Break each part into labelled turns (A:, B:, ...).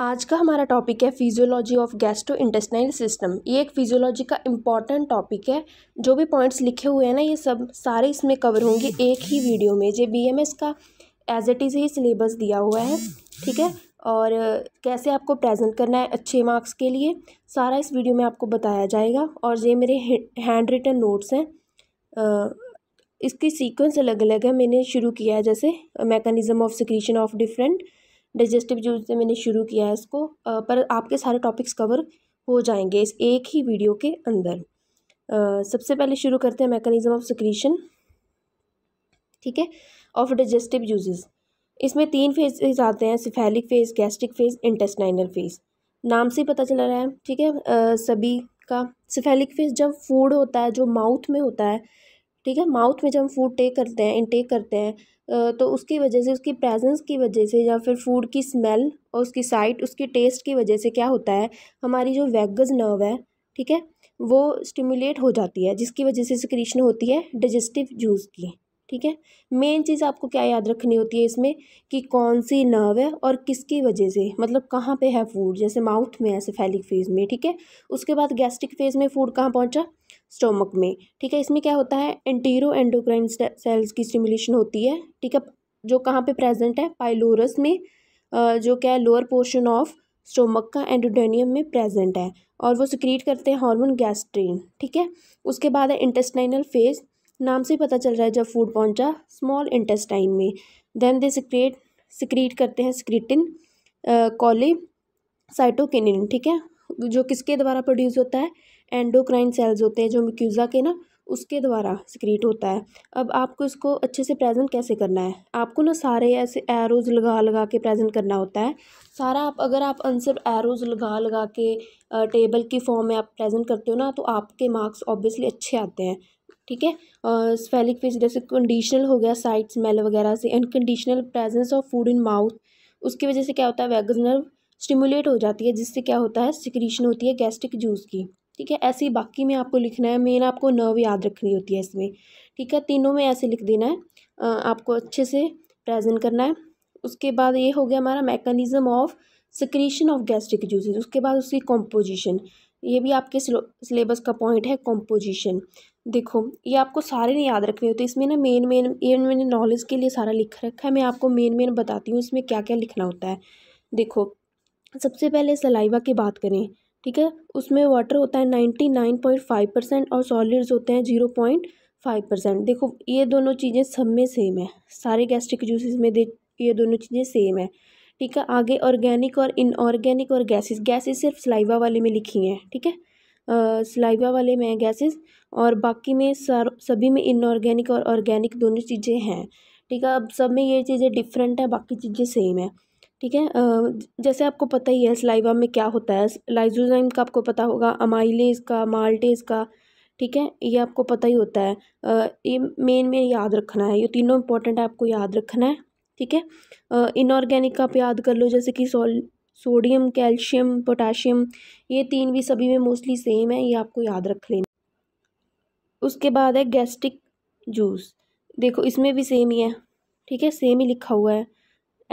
A: आज का हमारा टॉपिक है physiology of gastrointestinal system ये एक फिजियोलॉजी का इम्पॉर्टेंट टॉपिक है जो भी पॉइंट्स लिखे हुए हैं ना ये सब सारे इसमें कवर होंगे एक ही वीडियो में जे बी एम एस का एज इट इज़ ही सिलेबस दिया हुआ है ठीक है और कैसे आपको प्रेजेंट करना है अच्छे मार्क्स के लिए सारा इस वीडियो में आपको बताया जाएगा और ये मेरे हैंड रिटन नोट्स हैं इसकी सीक्वेंस अलग अलग है मैंने शुरू किया है जैसे mechanism of secretion of different digestive juice से मैंने शुरू किया है इसको पर आपके सारे टॉपिक्स कवर हो जाएंगे इस एक ही वीडियो के अंदर सबसे पहले शुरू करते हैं मैकेनिज्म ऑफ सिक्रीशन ठीक है ऑफ डाइजेस्टिव जूसेस इसमें तीन फेजेस आते हैं cephalic phase gastric phase intestinal phase नाम से ही पता चला रहा है ठीक है सभी का सिफेलिक फेज जब फूड होता है जो माउथ में होता है ठीक है माउथ में जब हम फूड टेक करते हैं इनटेक करते हैं तो उसकी वजह से उसकी प्रेजेंस की वजह से या फिर फूड की स्मेल और उसकी साइट उसकी टेस्ट की वजह से क्या होता है हमारी जो वैगज़ नर्व है ठीक है वो स्टिमुलेट हो जाती है जिसकी वजह से सिक्रीशन होती है डाइजेस्टिव जूस की ठीक है मेन चीज़ आपको क्या याद रखनी होती है इसमें कि कौन सी नर्व है और किसकी वजह से मतलब कहाँ पे है फूड जैसे माउथ में ऐसे फैलिक फेज़ में ठीक है उसके बाद गैस्ट्रिक फेज़ में फूड कहाँ पहुँचा स्टोमक में ठीक है इसमें क्या होता है एंटीरो एंडोक्राइन सेल्स की स्टिमुलेशन होती है ठीक है जो कहाँ पे प्रेजेंट है पाइलोरस में जो क्या है लोअर पोर्शन ऑफ स्टोमक का एंडोडेनियम में प्रेजेंट है और वो सिक्रीट करते हैं हार्मोन गैस्ट्रीन ठीक है उसके बाद है इंटेस्टाइनल फेज नाम से पता चल रहा है जब फूड पहुंचा स्मॉल इंटेस्टाइन में देन दे सिक्रेट सिक्रीट करते हैं सिक्रीटिन कॉले साइटोकिनिन ठीक है जो किसके द्वारा प्रोड्यूस होता है एंडोक्राइन सेल्स होते हैं जो म्यूक्यूज़ा के ना उसके द्वारा सिक्रीट होता है अब आपको इसको अच्छे से प्रेजेंट कैसे करना है आपको ना सारे ऐसे एरोज़ लगा लगा के प्रेजेंट करना होता है सारा आप अगर आप आंसर एरोज़ लगा लगा के टेबल की फॉर्म में आप प्रेजेंट करते हो ना तो आपके मार्क्स ऑब्वियसली अच्छे आते हैं ठीक है स्पेलिक फिश जैसे कंडीशनल हो गया साइड स्मेल वगैरह से unconditional presence of food in mouth उसकी वजह से क्या होता है वैगस स्टिमुलेट हो जाती है जिससे क्या होता है सिक्रीशन होती है गैस्ट्रिक जूस की ठीक है ऐसे ही बाकी में आपको लिखना है मेन आपको नर्व याद रखनी होती है इसमें ठीक है तीनों में ऐसे लिख देना है आपको अच्छे से प्रेजेंट करना है उसके बाद ये हो गया हमारा mechanism of secretion of gastric juices उसके बाद उसकी कॉम्पोजिशन ये भी आपके सिलेबस का पॉइंट है कॉम्पोजिशन देखो ये आपको सारे नहीं याद रखने होते इसमें ना मेन मेन ये मैंने नॉलेज के लिए सारा लिख रखा है मैं आपको मेन मेन बताती हूँ इसमें क्या क्या लिखना होता है देखो सबसे पहले सलाइवा की बात करें ठीक है उसमें वाटर होता है ninety nine point five percent और सॉलिड्स होते हैं जीरो पॉइंट फाइव परसेंट देखो ये दोनों चीज़ें सब में सेम है सारे गैस्ट्रिक जूसेस में दे ये दोनों चीज़ें सेम है ठीक है आगे ऑर्गेनिक और इनऑर्गेनिक और गैसेस गैसेस सिर्फ सलाइवा वाले में लिखी हैं ठीक है स्लाइवा सलाइवा वाले में है गैसेस और बाकी में सार सभी में इनऑर्गेनिक और ऑर्गेनिक दोनों चीज़ें हैं ठीक है अब सब में ये चीज़ें डिफरेंट है बाकी चीज़ें सेम है ठीक है जैसे आपको पता ही है सलाइवा में क्या होता है लाइजोजाइम का आपको पता होगा अमाइलेज का माल्टेज का ठीक है ये आपको पता ही होता है ये मेन में याद रखना है ये तीनों इंपॉर्टेंट आपको याद रखना है ठीक है इनऑर्गेनिक आप याद कर लो जैसे कि सोल सोडियम कैल्शियम पोटाशियम ये तीन भी सभी में मोस्टली सेम है ये आपको याद रख लेना उसके बाद है गैस्ट्रिक जूस देखो इसमें भी सेम ही है ठीक है सेम ही लिखा हुआ है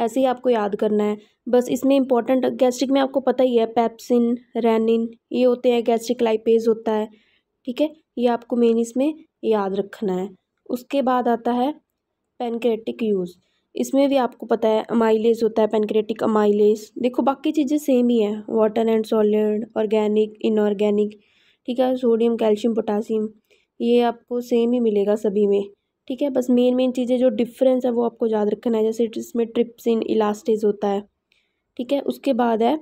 A: ऐसे ही आपको याद करना है बस इसमें इंपॉर्टेंट गैस्ट्रिक में आपको पता ही है पैप्सिन रेनिन ये होते हैं गैस्ट्रिक लाइपेज होता है ठीक है ये आपको मेन इसमें याद रखना है उसके बाद आता है पेनक्रेटिक यूज़ इसमें भी आपको पता है अमाइलेज होता है पेनक्रेटिक अमाइलेज देखो बाकी चीज़ें सेम ही हैं water and solid organic inorganic ठीक है सोडियम कैल्शियम पोटासियम ये आपको सेम ही मिलेगा सभी में ठीक है बस मेन मेन चीज़ें जो डिफरेंस है वो आपको याद रखना है जैसे इसमें इन इलास्टेज होता है ठीक है उसके बाद है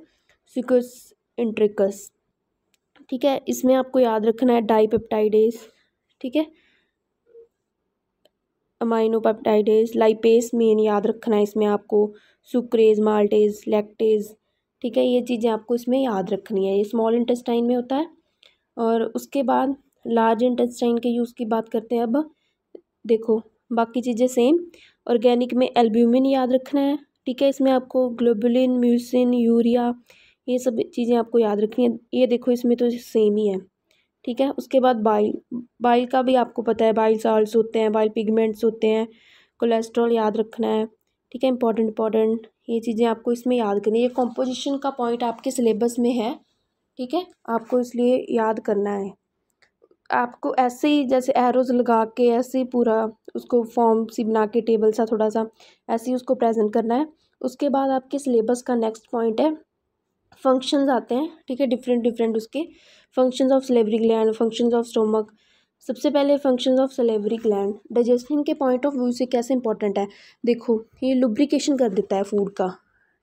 A: सिकस इंट्रिकस ठीक है इसमें आपको याद रखना है डाईपेप्टाइडेज ठीक है अमाइनोपेप्टाइडेज लाइपेस मेन याद रखना है इसमें आपको सुक्रेज माल्टेज लैक्टेज ठीक है ये चीज़ें आपको इसमें याद रखनी है ये स्मॉल इंटेस्टाइन में होता है और उसके बाद लार्ज इंटेस्टाइन के यूज़ की बात करते हैं अब देखो बाकी चीज़ें सेम ऑर्गेनिक में एल्ब्यूमिन याद रखना है ठीक है इसमें आपको ग्लोबुलिन म्यूसिन यूरिया ये सब चीज़ें आपको याद रखनी है ये देखो इसमें तो सेम ही है ठीक है उसके बाद बाइल बाइल का भी आपको पता है बाइल साल्ट होते हैं बाइल पिगमेंट्स होते हैं कोलेस्ट्रॉल याद रखना है ठीक है इंपॉर्टेंट इंपॉर्टेंट ये चीज़ें आपको इसमें याद करनी है ये कॉम्पोजिशन का पॉइंट आपके सिलेबस में है ठीक है आपको इसलिए याद करना है आपको ऐसे ही जैसे एरोज़ लगा के ऐसे ही पूरा उसको फॉर्म सी बना के टेबल सा थोड़ा सा ऐसे ही उसको प्रेजेंट करना है उसके बाद आपके सिलेबस का नेक्स्ट पॉइंट है फंक्शंस आते हैं ठीक है डिफरेंट डिफरेंट उसके functions of salivary gland functions of stomach सबसे पहले functions of salivary gland digestion के पॉइंट ऑफ व्यू से कैसे इंपॉर्टेंट है देखो ये लुब्रिकेशन कर देता है फूड का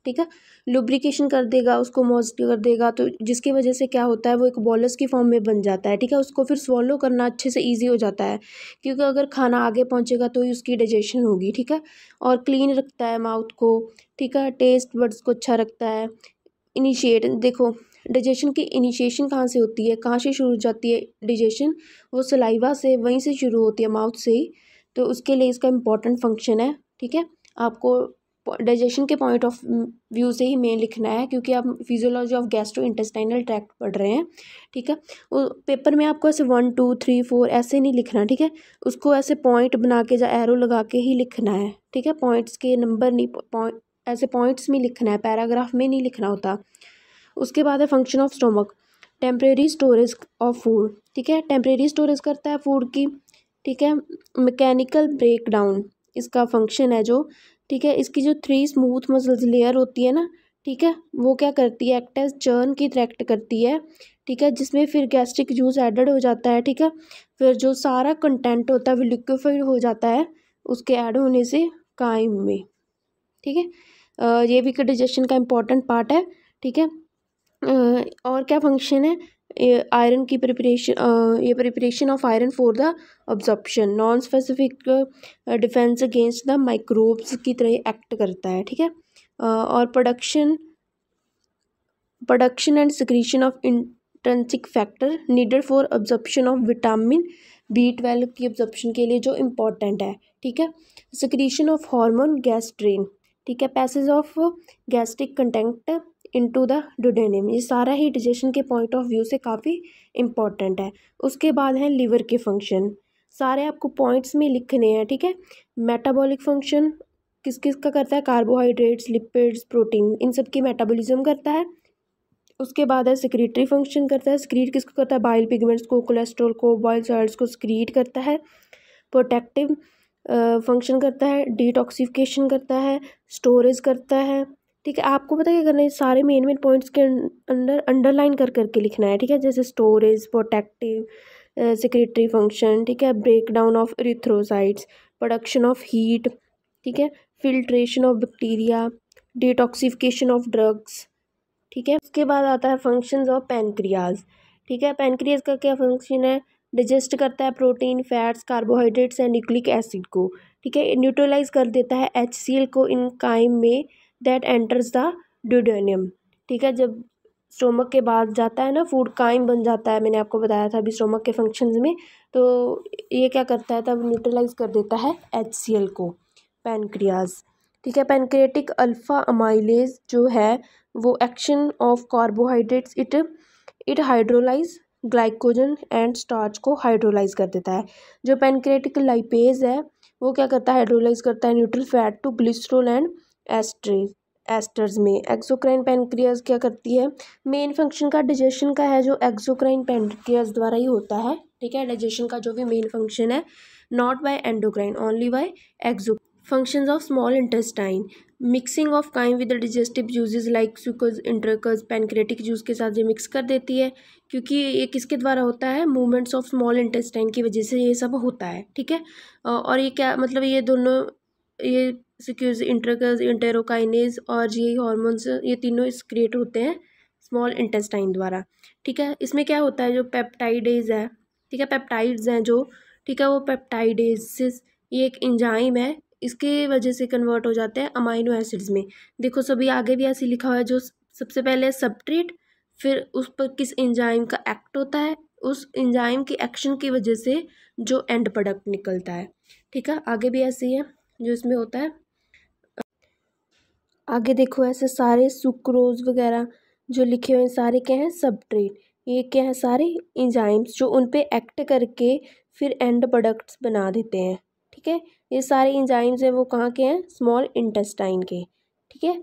A: ठीक है लुब्रिकेशन कर देगा उसको मॉइस्ट कर देगा तो जिसकी वजह से क्या होता है वो एक बॉलस की फॉर्म में बन जाता है ठीक है उसको फिर स्वॉलो करना अच्छे से ईजी हो जाता है क्योंकि अगर खाना आगे पहुँचेगा तो ही उसकी डाइजेशन होगी ठीक है और क्लीन रखता है माउथ को ठीक है टेस्ट बर्ड्स को अच्छा रखता है इनिशिएट देखो डाइजेशन की इनिशिएशन कहाँ से होती है कहाँ से शुरू हो जाती है डाइजेशन वो सलाइवा से वहीं से शुरू होती है माउथ से ही तो उसके लिए इसका इम्पॉर्टेंट फंक्शन है ठीक है आपको डाइजेशन के पॉइंट ऑफ व्यू से ही मेन लिखना है क्योंकि आप physiology of gastrointestinal tract पढ़ रहे हैं ठीक है पेपर में आपको ऐसे वन टू थ्री फोर ऐसे नहीं लिखना ठीक है उसको ऐसे पॉइंट बना के या एरो लगा के ही लिखना है ठीक है पॉइंट्स के नंबर नहीं पॉइंट ऐसे पॉइंट्स में लिखना है पैराग्राफ में नहीं लिखना होता उसके बाद है function of stomach temporary storage of food ठीक है टेम्प्रेरी स्टोरेज करता है फूड की ठीक है मैकेनिकल ब्रेकडाउन इसका फंक्शन है जो ठीक है इसकी जो थ्री स्मूथ मसल्स लेयर होती है ना ठीक है वो क्या करती है एक्ट एज चर्न की क्रैक्ट करती है ठीक है जिसमें फिर गैस्ट्रिक जूस एडेड हो जाता है ठीक है फिर जो सारा कंटेंट होता है वो लिक्विफाइड हो जाता है उसके ऐड होने से कायम में ठीक है ये भी डिजेशन का इम्पॉर्टेंट पार्ट है ठीक है और क्या फंक्शन है आयरन की प्रिपरेशन ये preparation of iron for the absorption non specific defence against the microbes की तरह एक्ट करता है ठीक है और production production and secretion of intrinsic factor needed for absorption of vitamin B twelve की ऑब्जॉर्प्शन के लिए जो इम्पोर्टेंट है ठीक है सिक्रीशन ऑफ गैस गैस्ट्रेन ठीक है passage of gastric content into the duodenum ये सारा ही डिजेशन के पॉइंट ऑफ व्यू से काफ़ी इम्पॉर्टेंट है उसके बाद है लीवर के फंक्शन सारे आपको पॉइंट्स में लिखने हैं ठीक है मेटाबॉलिक फंक्शन किस किस का करता है कार्बोहाइड्रेट्स लिपिड्स प्रोटीन इन सब की मेटाबॉलिज्म करता है उसके बाद है सिक्रीटरी फंक्शन करता है स्क्रीट किसको करता है बाइल पिगमेंट्स को कोलेस्ट्रोल को बॉयल सॉल्ट्स को स्क्रीट करता है प्रोटेक्टिव फंक्शन करता है डिटॉक्सिफिकेशन करता है स्टोरेज करता है ठीक है आपको पता क्या करना है सारे मेन मेन पॉइंट्स के अं-, अंडर अंडरलाइन कर करके लिखना है ठीक है जैसे स्टोरेज प्रोटेक्टिव सेक्रेटरी फंक्शन ठीक है break down of erythrocytes production of heat ठीक है filtration of bacteria detoxification of drugs ठीक है उसके बाद आता है फंक्शंस ऑफ पेनक्रियाज ठीक है पेनक्रियाज का क्या फंक्शन है डिजेस्ट करता है protein fats carbohydrates and nucleic acid को ठीक है न्यूट्रलाइज कर देता है एच को इन काइम में दैट एंटर्स द ड्यूडोनियम ठीक है जब स्टोमक के बाद जाता है ना फूड काइम बन जाता है मैंने आपको बताया था अभी स्टोमक के फंक्शंस में तो ये क्या करता है तब न्यूट्रलाइज कर देता है एच को पेनक्रियाज ठीक है पेनक्रेटिक अल्फ़ा अमाइलेज जो है वो action of carbohydrates it it hydrolyse glycogen and starch को हाइड्रोलाइज कर देता है जो पेनक्रेटिक लाइपेज है वो क्या करता है हाइड्रोलाइज करता है neutral fat to glycerol and esterase esters में एक्सोक्राइन पेनक्रियाज क्या करती है मेन फंक्शन का डाइजेशन का है जो एक्सोक्राइन पेनक्रियाज द्वारा ही होता है ठीक है डाइजेशन का जो भी मेन फंक्शन है not by endocrine only by exo functions of small intestine mixing of chyme with digestive juices like sucrose इंटरकस पेनक्रेटिक जूस के साथ ये मिक्स कर देती है क्योंकि ये किसके द्वारा होता है मूवमेंट्स ऑफ स्मॉल इंटेस्टाइन की वजह से ये सब होता है ठीक है और ये क्या मतलब ये दोनों ये सिक्यूज़ इंट्रकस इंटेरोकाइनेज और ये हॉर्मोन्स ये तीनों इस क्रिएट होते हैं स्मॉल इंटेस्टाइन द्वारा ठीक है इसमें क्या होता है जो पेप्टाइडेज है ठीक है पेप्टाइड्स हैं जो ठीक है वो पेप्टाइडेसिस ये एक इंजाइम है इसके वजह से कन्वर्ट हो जाते हैं अमाइनो एसिड्स में देखो सभी आगे भी ऐसे लिखा हुआ है जो सबसे पहले सबट्रेट फिर उस पर किस इंजाइम का एक्ट होता है उस इंजाइम की एक्शन की वजह से जो एंड प्रोडक्ट निकलता है ठीक है आगे भी ऐसे ही है जो इसमें होता है आगे देखो ऐसे सारे सुक्रोज वगैरह जो लिखे हुए हैं सारे क्या हैं सब ट्रेड ये क्या है सारे इंजाइम्स जो उन पर एक्ट करके फिर एंड प्रोडक्ट्स बना देते हैं ठीक है ये सारे इंजाइम्स हैं वो कहाँ के हैं स्मॉल इंटेस्टाइन के ठीक है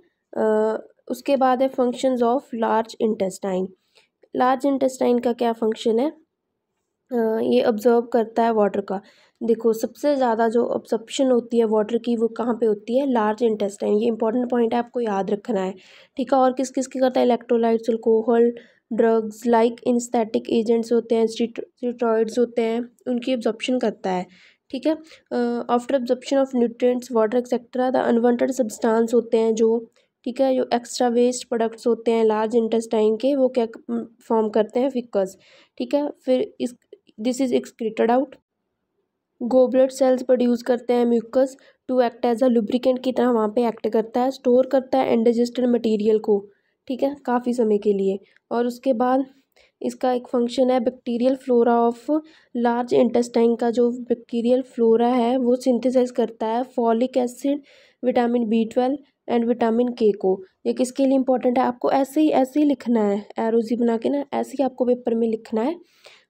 A: उसके बाद है functions of large intestine large intestine का क्या फंक्शन है आ, ये ऑब्जर्व करता है वाटर का देखो सबसे ज़्यादा जो ऑब्सप्शन होती है वाटर की वो कहाँ पे होती है लार्ज इंटेस्टाइन ये इंपॉर्टेंट पॉइंट है आपको याद रखना है ठीक है और किस किस की करता है electrolytes alcohol drugs like anaesthetic agents होते हैं स्टीट्रॉइड्स होते हैं उनकी ऑब्जॉप्शन करता है ठीक है after absorption of nutrients water etcetera the unwanted substance होते हैं जो ठीक है जो एक्स्ट्रा वेस्ट प्रोडक्ट्स होते हैं लार्ज इंटेस्टाइन के वो क्या फॉर्म करते हैं फिकस ठीक है फिर इस this is excreted out goblet cells produce करते हैं mucus to act as a lubricant की तरह वहाँ पे एक्ट करता है स्टोर करता है एंडजस्टेड मटेरियल को ठीक है काफ़ी समय के लिए और उसके बाद इसका एक फंक्शन है bacterial flora of large intestine का जो बैक्टीरियल फ्लोरा है वो सिंथेसाइज करता है folic acid vitamin B twelve and vitamin K को ये किसके लिए इंपॉर्टेंट है आपको ऐसे ही ऐसे ही लिखना है एरोजी बना के ना ऐसे ही आपको पेपर में लिखना है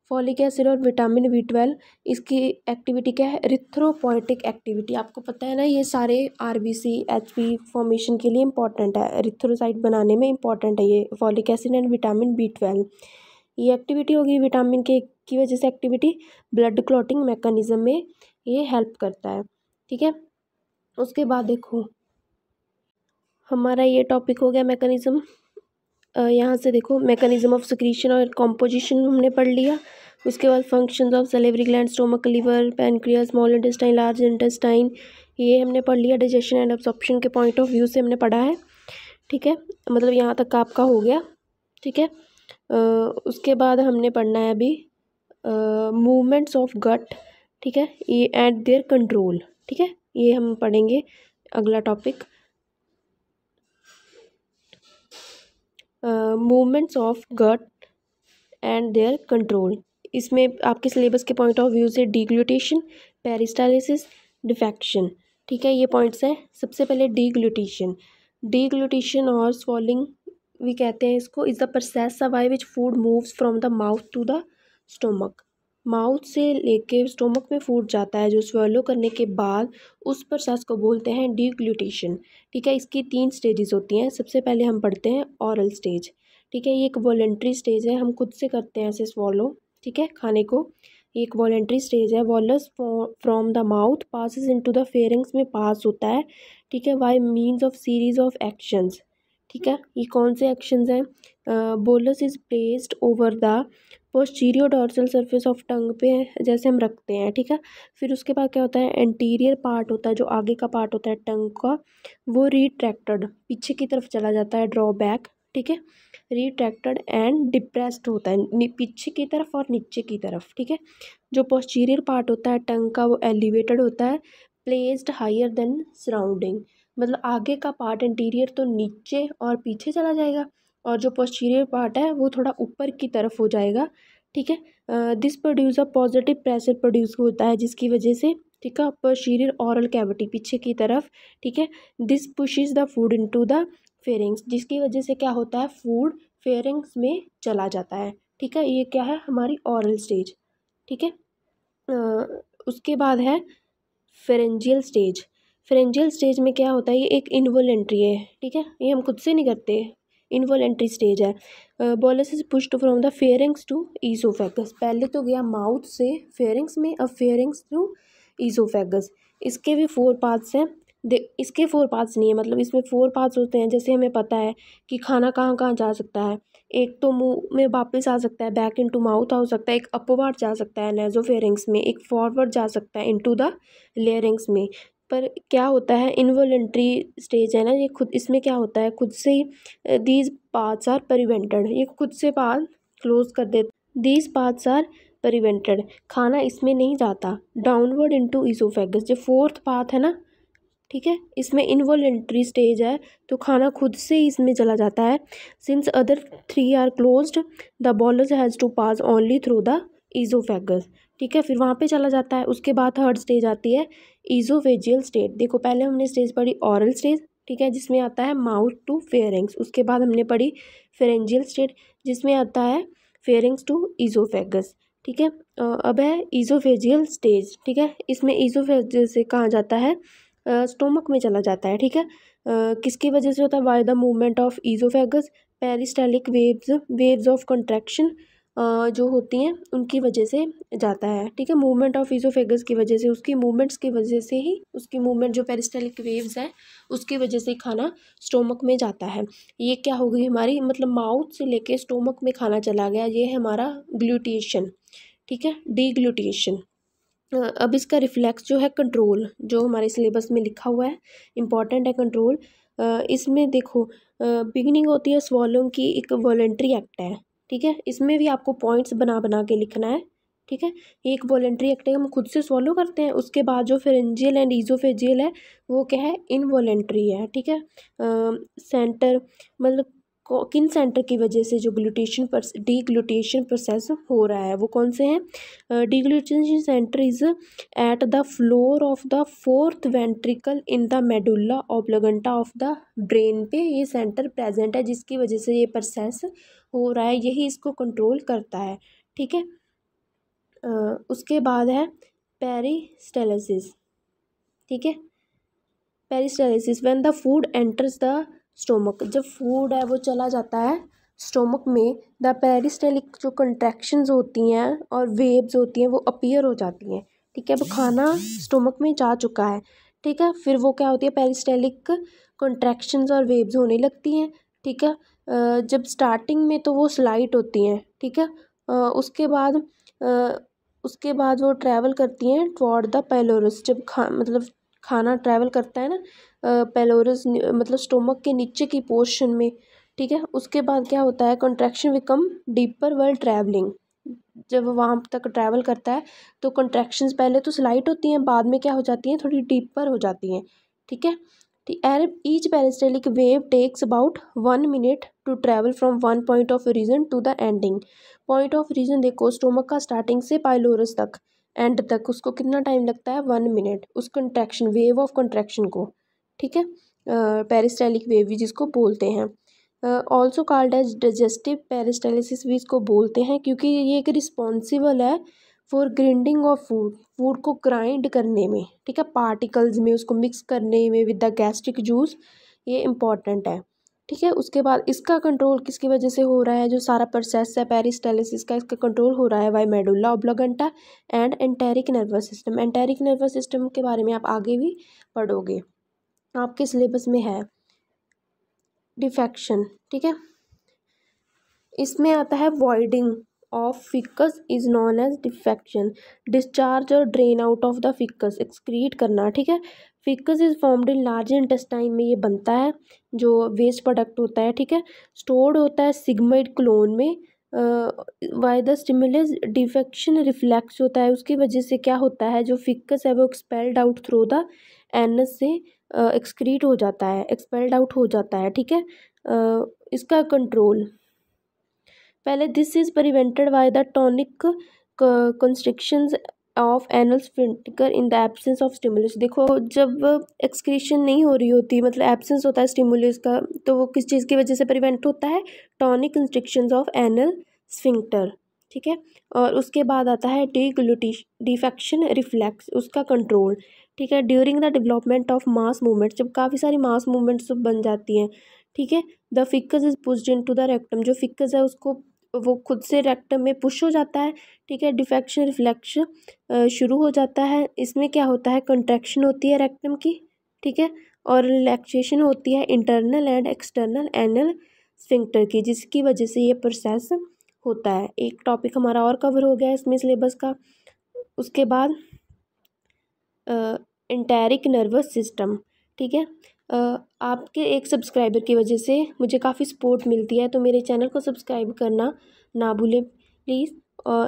A: फॉलिक एसिड और विटामिन बी ट्वेल्व इसकी एक्टिविटी क्या है रिथ्रोपोइटिक एक्टिविटी आपको पता है ना ये सारे R B C H P formation के लिए इंपॉर्टेंट है रिथ्रोसाइट बनाने में इंपॉर्टेंट है ये folic acid and vitamin B twelve ये एक्टिविटी होगी विटामिन के की वजह से एक्टिविटी ब्लड क्लॉटिंग मैकेनिज्म में ये हेल्प करता है ठीक है उसके बाद देखो हमारा ये टॉपिक हो गया मैकेनिज्म यहाँ से देखो मैकेनिज्म ऑफ सिक्रीशन और कॉम्पोजिशन हमने पढ़ लिया उसके बाद functions of salivary gland stomach liver pancreas small intestine large intestine ये हमने पढ़ लिया डाइजेशन एंड ऑब्सॉप्शन के पॉइंट ऑफ व्यू से हमने पढ़ा है ठीक है मतलब यहाँ तक का आपका हो गया ठीक है उसके बाद हमने पढ़ना है अभी मूवमेंट्स ऑफ गट ठीक है ये एट देयर कंट्रोल ठीक है ये हम पढ़ेंगे अगला topic movements of gut and their control इसमें आपके सिलेबस के पॉइंट ऑफ व्यू से डीग्लूटेशन पेरिस्टालिसिस डिफेक्शन ठीक है ये पॉइंट्स हैं सबसे पहले डीग्लूटेशन डीग्लूटेशन और स्वॉलिंग भी कहते हैं इसको is the process by which food moves from the mouth to the stomach mouth से लेके स्टोमक में फूट जाता है जो स्वेलो करने के बाद उस प्रोसेस को बोलते हैं डिग्लूटेशन ठीक है इसकी तीन स्टेजेस होती हैं सबसे पहले हम पढ़ते हैं औरल स्टेज ठीक है ये एक वॉलेंट्री स्टेज है हम खुद से करते हैं ऐसे स्वॉलो ठीक है खाने को ये एक वॉल्ट्री स्टेज है bolus from the mouth passes to the pharynx में पास होता है ठीक है by means of series of actions ठीक है ये कौन से एक्शंस हैं bolus is placed over the posterior dorsal surface of tongue पे जैसे हम रखते हैं ठीक है फिर उसके बाद क्या होता है एंटीरियर पार्ट होता है जो आगे का पार्ट होता है टंग का वो रिट्रैक्टेड पीछे की तरफ चला जाता है ड्रॉबैक ठीक है रिट्रैक्टेड एंड डिप्रेस्ड होता है पीछे की तरफ और नीचे की तरफ ठीक है जो पोस्टीरियर पार्ट होता है टंग का वो एलिवेटेड होता है प्लेस्ड हायर देन सराउंडिंग मतलब आगे का पार्ट इंटीरियर तो नीचे और पीछे चला जाएगा और जो पोस्टीरियर पार्ट है वो थोड़ा ऊपर की तरफ हो जाएगा ठीक है this produce a positive pressure produce होता है जिसकी वजह से ठीक है पोस्टीरियर औरल कैविटी पीछे की तरफ ठीक है this pushes the food to the pharynx जिसकी वजह से क्या होता है फूड फेरिंग्स में चला जाता है ठीक है ये क्या है हमारी औरल स्टेज ठीक है उसके बाद है फेरेंजियल स्टेज फेरेंजियल स्टेज में क्या होता है ये एक इन्वोलेंट्री है ठीक है ये हम खुद से नहीं करते इनवॉलेंट्री स्टेज है bolus is pushed from the pharynx to oesophagus पहले तो गया माउथ से फेयरिंग्स में अब फेयरिंग्स टू ईसोफेगस इसके भी फोर पार्ट्स हैं दे इसके फोर पार्ट्स नहीं है मतलब इसमें फोर पार्ट्स होते हैं जैसे हमें पता है कि खाना कहाँ कहाँ जा सकता है एक तो मुंह में वापस आ सकता है बैक इनटू माउथ आ सकता है एक अपवार्ड जा सकता है नेजोफेरिंग्स में एक फॉरवर्ड जा सकता है इनटू द लेयरिंग्स में पर क्या होता है इनवॉलेंट्री स्टेज है ना ये खुद इसमें क्या होता है खुद से ही दीज पार्ट्स आर परिवेंटेड ये खुद से पाथ क्लोज कर दे दीज पार्ट्स आर परिवेंटेड खाना इसमें नहीं जाता डाउनवर्ड इनटू इसोफेगस जो फोर्थ पाथ है ना ठीक है इसमें इन्वोलेंट्री स्टेज है तो खाना खुद से ही इसमें चला जाता है since other three are closed the bolus has to pass only through the oesophagus ठीक है फिर वहाँ पे चला जाता है उसके बाद थर्ड स्टेज आती है ईजोवेजियल स्टेज देखो पहले हमने स्टेज पढ़ी ऑरल स्टेज ठीक है जिसमें आता है माउथ टू फेयरिंग्स उसके बाद हमने पढ़ी फेरेंजियल स्टेट जिसमें आता है फेयरिंग्स टू ईजोफेगस ठीक है अब है ईजोफेजियल स्टेज ठीक है इसमें ईजोफेज से कहा जाता है स्टोमक में चला जाता है ठीक है किसकी वजह से होता है by the movement of oesophagus peristaltic waves waves of contraction जो होती हैं उनकी वजह से जाता है ठीक है मूवमेंट ऑफ इजोफेगस की वजह से उसकी मूवमेंट्स की वजह से ही उसकी मूवमेंट जो पेरिस्टेलिक वेव्स हैं उसकी वजह से खाना स्टोमक में जाता है ये क्या हो गई हमारी मतलब माउथ से लेके स्टोमक में खाना चला गया ये है हमारा ग्लूटिएशन ठीक है डी ग्लूटिएशन अब इसका रिफ्लेक्स जो है कंट्रोल जो हमारे सिलेबस में लिखा हुआ है इम्पॉर्टेंट है कंट्रोल इसमें देखो बिगनिंग होती है स्वॉलोइंग की एक वॉलेंट्री एक्ट है ठीक है इसमें भी आपको पॉइंट्स बना बना के लिखना है ठीक है एक वॉलेंट्री एक्ट हम खुद से सॉल्व करते हैं उसके बाद जो फेरेंजियल एंड ईजोफेजियल है वो क्या है इनवॉलेंट्री है ठीक है सेंटर मतलब किन सेंटर की वजह से जो ग्लूटेशन डीग्लूटेशन प्रोसेस हो रहा है वो कौन से हैं deglutition centre is at the floor of the fourth ventricle in the medulla oblongata of the brain पे ये सेंटर प्रेजेंट है जिसकी वजह से ये प्रोसेस हो रहा है यही इसको कंट्रोल करता है ठीक है उसके बाद है पेरिस्टेलिसिस ठीक है peristalsis when the food enters the stomach जब फूड है वो चला जाता है स्टोमक में द पेरिस्टेलिक जो कंट्रैक्शंस होती हैं और वेब्स होती हैं वो अपीयर हो जाती हैं ठीक है अब खाना स्टोमक में जा चुका है ठीक है फिर वो क्या होती है पेरिस्टेलिक कंट्रैक्शंस और वेब्स होने लगती हैं ठीक है जब स्टार्टिंग में तो वो स्लाइट होती हैं ठीक है उसके बाद उसके बाद वो ट्रैवल करती हैं टॉर्ड द पेलोरस जब खा मतलब खाना ट्रैवल करता है ना पेलोरस मतलब स्टोमक के नीचे की पोर्शन में ठीक है उसके बाद क्या होता है contraction become deeper while travelling जब वहाँ तक ट्रैवल करता है तो कंट्रैक्शंस पहले तो स्लाइट होती हैं बाद में क्या हो जाती हैं थोड़ी डीपर हो जाती हैं ठीक है एरब each peristaltic wave takes about one minute to travel from one point of region to the ending point of region देखो स्टोमक का स्टार्टिंग से पाइलोरस तक एंड तक उसको कितना टाइम लगता है वन मिनट उस कंट्रैक्शन वेव ऑफ कंट्रैक्शन को ठीक है पेरिस्टाइलिक वेव भी जिसको बोलते हैं also called as digestive peristalsis भी इसको बोलते हैं क्योंकि ये एक रिस्पॉन्सिबल है for grinding of food food को ग्राइंड करने में ठीक है पार्टिकल्स में उसको मिक्स करने में विद द गैस्ट्रिक जूस ये इम्पॉर्टेंट है ठीक है उसके बाद इसका कंट्रोल किसकी वजह से हो रहा है जो सारा प्रोसेस है पेरिस्टाइलिसिस का इसका कंट्रोल हो रहा है by medulla oblongata and enteric nervous system enteric nervous system के बारे में आप आगे भी पढ़ोगे आपके सिलेबस में है डिफेक्शन ठीक है इसमें आता है voiding of faeces is known as defecation discharge और drain out of the faeces excrete करना ठीक है faeces is formed in large intestine में ये बनता है जो वेस्ट प्रोडक्ट होता है ठीक है स्टोर्ड होता है सिग्माइड क्लोन में by the stimulus defecation reflex होता है उसकी वजह से क्या होता है जो फिकस है वो expelled out through the anus से एक्सक्रीट हो जाता है एक्सपेल्ड आउट हो जाता है ठीक है uh, इसका कंट्रोल पहले this is prevented by the tonic constrictions of anal sphincter in the absence of stimulus देखो जब एक्सक्रीशन नहीं हो रही होती मतलब एब्सेंस होता है स्टिमुलस का तो वो किस चीज़ की वजह से प्रिवेंट होता है tonic constriction of anal sphincter ठीक है और उसके बाद आता है डी ग्लूटी डिफेक्शन रिफ्लैक्स उसका कंट्रोल ठीक है during the development of mass movements जब काफ़ी सारी मास मूवमेंट्स बन जाती हैं ठीक है the faeces is pushed into the rectum जो फिकस है उसको वो खुद से रेक्टम में पुश हो जाता है ठीक है डिफेक्शन रिफ्लेक्शन शुरू हो जाता है इसमें क्या होता है कंट्रैक्शन होती है रेक्टम की ठीक है और रिलैक्सेशन होती है internal and external anal sphincter की जिसकी वजह से ये प्रोसेस होता है एक टॉपिक हमारा और कवर हो गया इसमें सिलेबस का उसके बाद इंटेरिक नर्वस सिस्टम ठीक है आपके एक सब्सक्राइबर की वजह से मुझे काफ़ी सपोर्ट मिलती है तो मेरे चैनल को सब्सक्राइब करना ना भूलें please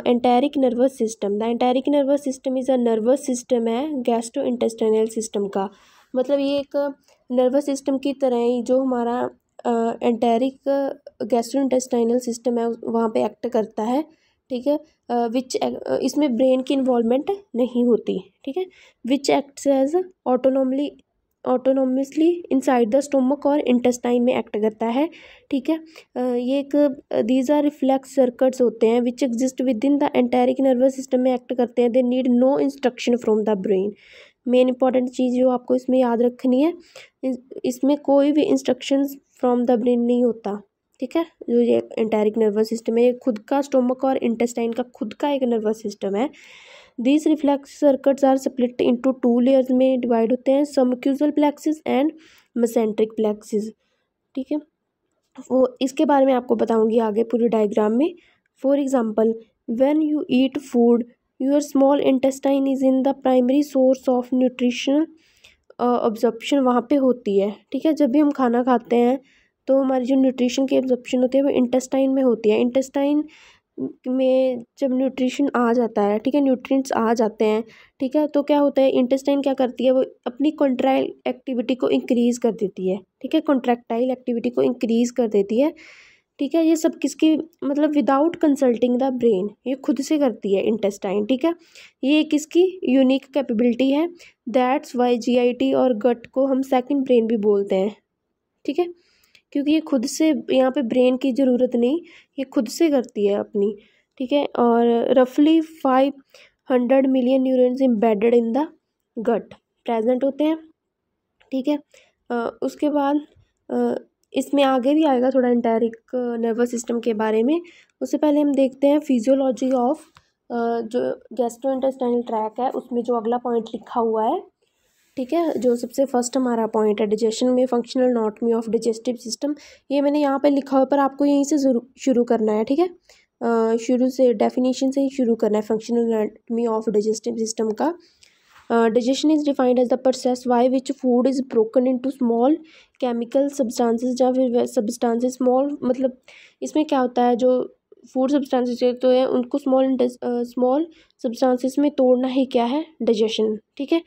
A: enteric nervous system the enteric nervous system is a nervous system है गैस्ट्रो इंटेस्टाइनल सिस्टम का मतलब ये एक नर्वस सिस्टम की तरह ही जो हमारा एंटेरिक गैस्ट्रो इंटेस्टाइनल सिस्टम है वहाँ पे एक्ट करता है ठीक है विच इसमें ब्रेन की इन्वॉलमेंट नहीं होती ठीक है which acts as autonomously autonomously inside the stomach और इंटेस्टाइन में एक्ट करता है ठीक है ये एक दीज आर रिफ्लेक्स सर्कट्स होते हैं which exist within the enteric nervous system में एक्ट करते हैं they need no instruction from the brain main important चीज़ जो आपको इसमें याद रखनी है इसमें कोई भी इंस्ट्रक्शन फ्रॉम द ब्रेन नहीं होता ठीक है जो ये एंटेरिक नर्वस सिस्टम है ये खुद का स्टोमक और इंटेस्टाइन का खुद का एक नर्वस सिस्टम है these reflex circuits are split into two layers में डिवाइड होते हैं submucosal plexus and mesenteric plexus ठीक है वो इसके बारे में आपको बताऊंगी आगे पूरे डायग्राम में for example when you eat food your small intestine is in the primary source of nutrition absorption वहाँ पे होती है ठीक है जब भी हम खाना खाते हैं तो हमारी जो न्यूट्रिशन की ऑब्जॉर्प्शन होती है वो इंटेस्टाइन में होती है इंटेस्टाइन में जब न्यूट्रिशन आ जाता है ठीक है न्यूट्रिएंट्स आ जाते हैं ठीक है तो क्या होता है इंटेस्टाइन क्या करती है वो अपनी कॉन्ट्राइल एक्टिविटी को इंक्रीज़ कर देती है ठीक है कॉन्ट्रैक्टाइल एक्टिविटी को इंक्रीज़ कर देती है ठीक है ये सब किसकी मतलब विदाउट कंसल्टिंग द ब्रेन ये खुद से करती है इंटेस्टाइन ठीक है ये किसकी यूनिक कैपेबिलिटी है दैट्स वाई टी और गट को हम सेकेंड ब्रेन भी बोलते हैं ठीक है क्योंकि ये खुद से यहाँ पे ब्रेन की ज़रूरत नहीं ये खुद से करती है अपनी ठीक है और रफली five hundred million neurons embedded in the gut present होते हैं ठीक है आ, उसके बाद इसमें आगे भी आएगा थोड़ा इंटेरिक नर्वस सिस्टम के बारे में उससे पहले हम देखते हैं फिजियोलॉजी ऑफ जो गैस्ट्रो इंटेस्टाइनल ट्रैक है उसमें जो अगला पॉइंट लिखा हुआ है ठीक है जो सबसे फर्स्ट हमारा पॉइंट है डिजेशन में functional anatomy of digestive system ये मैंने यहाँ पर लिखा हुआ पर आपको यहीं से शुरू करना है ठीक है शुरू से डेफिनेशन से ही शुरू करना है functional anatomy of digestive system का is defined as the process by which food is broken into small chemical substances या फिर सब्सटांसिस स्मॉल मतलब इसमें क्या होता है जो फूड सब्सटेंसेस तो हैं उनको स्मॉल स्मॉल सब्सटेंसेस में तोड़ना ही क्या है डाइजेशन ठीक है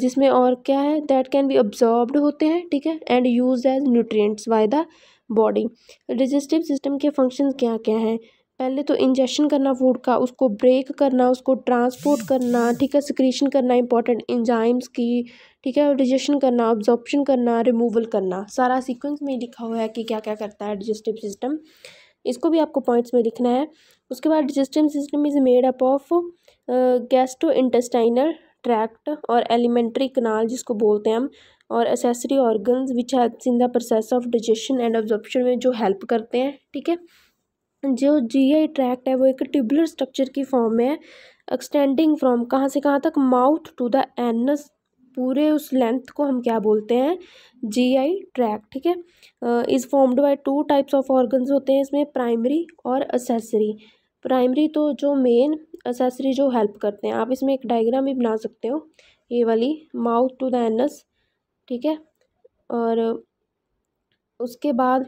A: जिसमें और क्या है दैट कैन बी अब्जॉर्ब्ड होते हैं ठीक है and use as nutrients by the body digestive system के फंक्शन क्या क्या हैं पहले तो इंजेक्शन करना फूड का उसको ब्रेक करना उसको ट्रांसपोर्ट करना ठीक है सिक्रीशन करना इंपॉर्टेंट इंजाइम्स की ठीक है डिजेशन करना ऑब्जॉर्प्शन करना रिमूवल करना सारा सीक्वेंस में लिखा हुआ है कि क्या क्या करता है डिजेस्टिव सिस्टम इसको भी आपको पॉइंट्स में लिखना है उसके बाद digestive system is made up of gastrointestinal tract और एलिमेंट्री कनाल जिसको बोलते हैं हम और accessory organ which helps in the process of digestion and absorption में जो हेल्प करते हैं ठीक है जो जी आई ट्रैक्ट है वो एक ट्यूबुलर स्ट्रक्चर की फॉर्म में है एक्सटेंडिंग फ्रॉम कहाँ से कहाँ तक माउथ टू द एनस पूरे उस लेंथ को हम क्या बोलते हैं जी आई ट्रैक ठीक है is formed by two types of organs होते हैं इसमें प्राइमरी और असेसरी प्राइमरी तो जो मेन असेसरी जो हेल्प करते हैं आप इसमें एक डायग्राम भी बना सकते हो ये वाली माउथ टू द एनस ठीक है और उसके बाद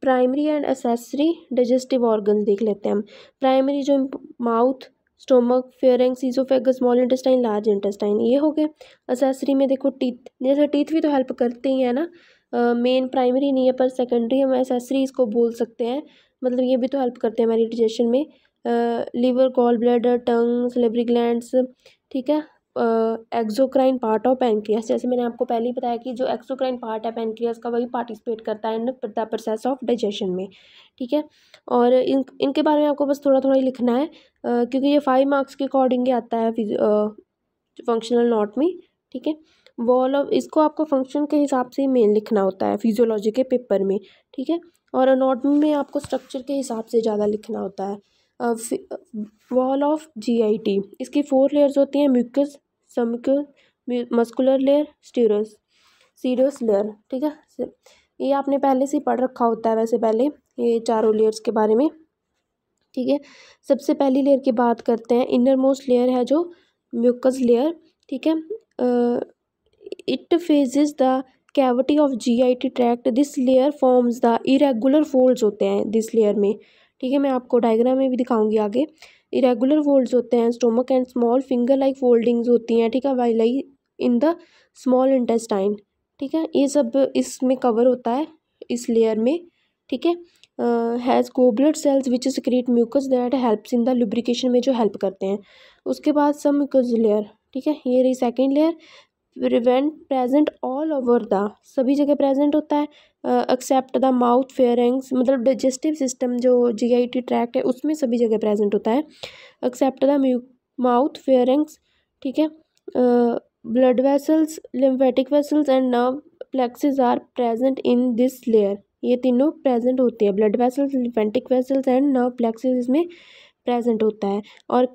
A: primary and accessory digestive organ देख लेते हैं हम प्राइमरी जो mouth stomach pharynx oesophagus small intestine large intestine ये हो गए असेसरी में देखो टीथ जैसे टीथ भी तो हेल्प करते ही है ना मेन uh, प्राइमरी नहीं है पर सेकेंडरी हम एसेसरी इसको बोल सकते हैं मतलब ये भी तो हेल्प करते हैं हमारी डिजेशन में liver gall blood tongue salivary gland ठीक है एक्जोक्राइन पार्ट ऑफ पैंक्रियास जैसे मैंने आपको पहले ही बताया कि जो एक्सोक्राइन पार्ट है पैंक्रियास का वही पार्टिसिपेट करता है in the process of digestion में ठीक है और इन इनके बारे में आपको बस थोड़ा थोड़ा ही लिखना है uh, क्योंकि ये फाइव मार्क्स के अकॉर्डिंग ही आता है फंक्शनल नॉट नोट में ठीक है वॉल ऑफ इसको आपको फंक्शन के हिसाब से मेन लिखना होता है फिजियोलॉजी के पेपर में ठीक है और एनोटमी में आपको स्ट्रक्चर के हिसाब से ज़्यादा लिखना होता है wall of G I T इसकी फोर लेयर्स होती हैं mucous submucous muscular layer serous serious layer ठीक है ये आपने पहले से पढ़ रखा होता है वैसे पहले ये चारों लेयर्स के बारे में ठीक है सबसे पहली लेयर की बात करते हैं इनर मोस्ट लेयर है जो म्यूकस लेयर ठीक है it faces the cavity of GIT tract this layer forms the irregular folds होते हैं दिस लेयर में ठीक है मैं आपको डायग्राम में भी दिखाऊंगी आगे इरेगुलर फोल्ड्स होते हैं stomach and small finger like foldings होती हैं ठीक है villi in the small intestine ठीक है ये सब इसमें कवर होता है इस लेयर में ठीक है has goblet cells which secrete mucus that helps in the lubrication में जो हेल्प करते हैं उसके बाद सब म्यूकस लेयर ठीक है ये रही second layer prevent present all over the सभी जगह प्रेजेंट होता है एक्सेप्ट द माउथ फेयरिंग्स मतलब डाइजेस्टिव सिस्टम जो जी आई टी ट्रैक है उसमें सभी जगह प्रेजेंट होता है एक्सेप्ट द माउथ फेयरिंग्स ठीक है blood vessels lymphatic vessels and nerve plexuses are present in this layer ये तीनों प्रेजेंट होते हैं blood vessels lymphatic vessels and nerve plexuses इसमें प्रेजेंट होता है और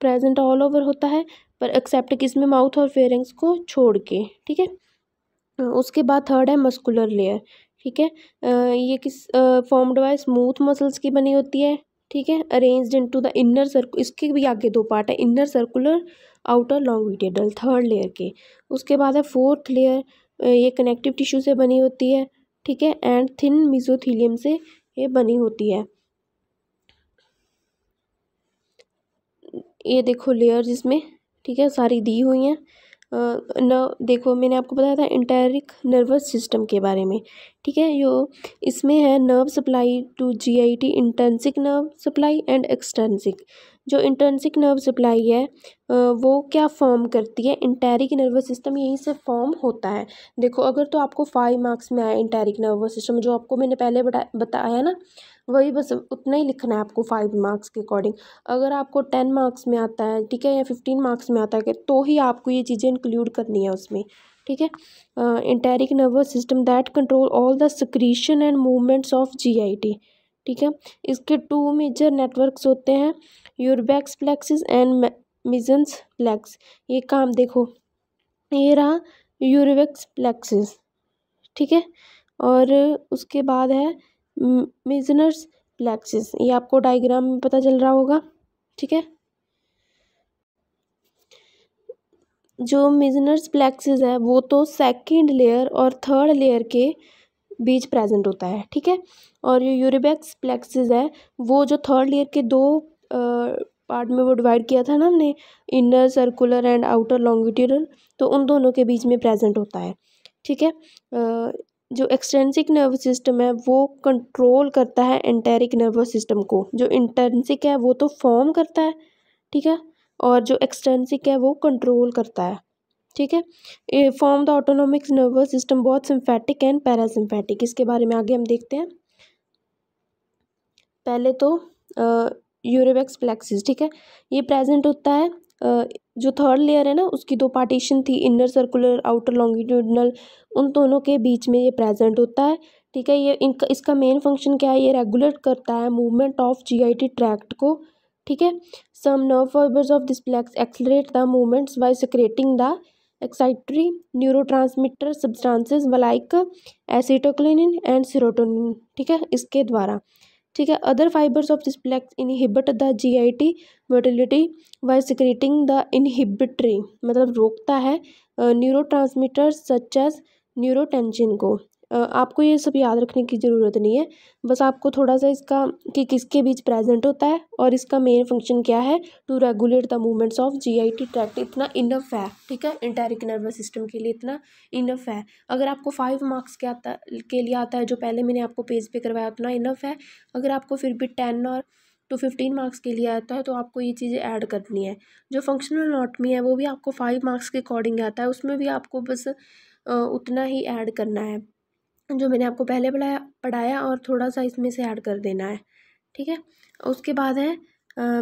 A: प्रेजेंट ऑल ओवर होता है पर एक्सेप्ट किस में माउथ और फेरेंस को छोड़ के ठीक है उसके बाद थर्ड है मस्कुलर लेयर ठीक है ये किस फॉर्म्ड बाय स्मूथ मसल्स की बनी होती है ठीक है arrange into the inner circular इसके भी आगे दो पार्ट है inner circular outer longitudinal third layer के उसके बाद है फोर्थ लेयर ये कनेक्टिव टिश्यू से बनी होती है ठीक है एंड थिन मिजोथीलियम से ये बनी होती है ये देखो लेयर जिसमें ठीक है सारी दी हुई हैं न देखो मैंने आपको बताया था इंटेरिक नर्वस सिस्टम के बारे में ठीक है यो इसमें है nerve supply to GIT intrinsic nerve supply and extrinsic जो इंट्रेंसिक नर्व सप्लाई है वो क्या फॉर्म करती है इंटेरिक नर्वस सिस्टम यहीं से फॉर्म होता है देखो अगर तो आपको फाइव मार्क्स में आया इंटेरिक नर्वस सिस्टम जो आपको मैंने पहले बताया ना वही बस उतना ही लिखना है आपको फाइव मार्क्स के अकॉर्डिंग अगर आपको टेन मार्क्स में आता है ठीक है या फिफ्टीन मार्क्स में आता है तो ही आपको ये चीज़ें इंक्लूड करनी है उसमें ठीक है enteric nervous system that control all the secretion and movements of G ठीक है इसके टू मेजर नेटवर्क्स होते हैं यूरबैक्स फ्लैक्सिस एंड मिजन्स फ्लैक्स ये काम देखो ये रहा यूरबैक्स फ्लैक्सिस ठीक है और उसके बाद है मिजनर्स फ्लैक्सिस ये आपको डायग्राम में पता चल रहा होगा ठीक है जो मिजनर्स प्लेक्सिस है वो तो सेकंड लेयर और थर्ड लेयर के बीच प्रेजेंट होता है ठीक है और जो यूरिबैक्स प्लेक्सिस है वो जो थर्ड लेयर के दो पार्ट में वो डिवाइड किया था ना हमने inner circular and outer longitudinal तो उन दोनों के बीच में प्रेजेंट होता है ठीक है जो एक्सटेंसिक नर्वस सिस्टम है वो कंट्रोल करता है एंटेरिक नर्वस सिस्टम को जो इंटेंसिक है वो तो फॉर्म करता है ठीक है और जो एक्सटेंसिक है वो कंट्रोल करता है ठीक है form the autonomic nervous system बहुत सिम्फेटिक एंड पैरासिम्फेटिक इसके बारे में आगे हम देखते हैं पहले तो यूरोवैक्स फ्लैक्सिस ठीक है ये प्रेजेंट होता है जो थर्ड लेयर है ना उसकी दो पार्टीशन थी इनर सर्कुलर आउटर लॉन्गिट्यूडनल उन दोनों के बीच में ये प्रेजेंट होता है ठीक है ये इनका इसका मेन फंक्शन क्या है ये रेगुलेट करता है मूवमेंट ऑफ जीआईटी ट्रैक्ट को ठीक है some nerve fibres of this plexus accelerate the movements by secreting the excitatory transmitter substances like acetylcholine and serotonin ठीक है इसके द्वारा ठीक है other fibres of this plexus inhibit the G I T motility by secreting the inhibitory मतलब रोकता है neurotransmitter such as न्यूरोटेंशन को आपको ये सब याद रखने की ज़रूरत नहीं है बस आपको थोड़ा सा इसका कि किसके बीच प्रेजेंट होता है और इसका मेन फंक्शन क्या है to regulate the movements of G I T tract इतना इनफ है ठीक है इंटेरिक नर्वस सिस्टम के लिए इतना इनफ है अगर आपको फाइव मार्क्स के आता के लिए आता है जो पहले मैंने आपको पेज पे करवाया उतना इनफ है अगर आपको फिर भी टेन और टू फिफ्टीन मार्क्स के लिए आता है तो आपको ये चीज़ें ऐड करनी है जो फंक्शनल नॉटमी है वो भी आपको फाइव मार्क्स के अकॉर्डिंग आता है उसमें भी आपको बस उतना ही ऐड करना है जो मैंने आपको पहले पढ़ाया पढ़ाया और थोड़ा सा इसमें से ऐड कर देना है ठीक है उसके बाद है